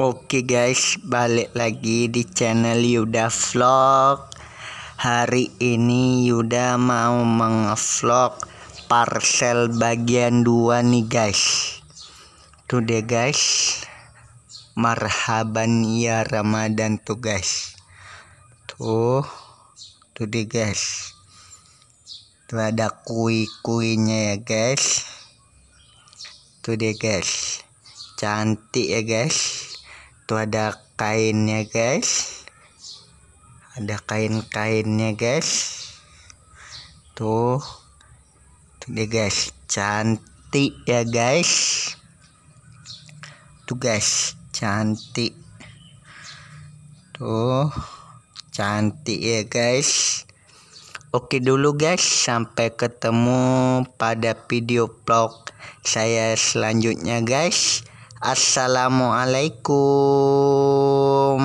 Oke guys, balik lagi di channel Yuda Vlog. Hari ini Yuda mau mengevlog parcel bagian 2 nih guys. Tuh deh guys. Marhaban ya Ramadan tuh guys. Tuh. Tuh deh guys. Tuh ada kui-kuinya ya guys. Tuh deh guys. Cantik ya guys tuh ada kainnya guys ada kain-kainnya guys tuh tuh dia guys cantik ya guys tuh guys cantik tuh cantik ya guys oke dulu guys sampai ketemu pada video vlog saya selanjutnya guys Assalamualaikum.